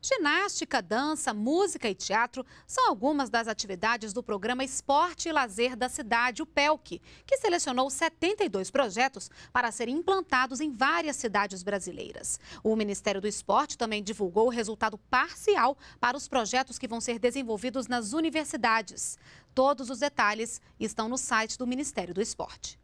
Ginástica, dança, música e teatro são algumas das atividades do programa Esporte e Lazer da cidade, o PELC, que selecionou 72 projetos para serem implantados em várias cidades brasileiras. O Ministério do Esporte também divulgou o resultado parcial para os projetos que vão ser desenvolvidos nas universidades. Todos os detalhes estão no site do Ministério do Esporte.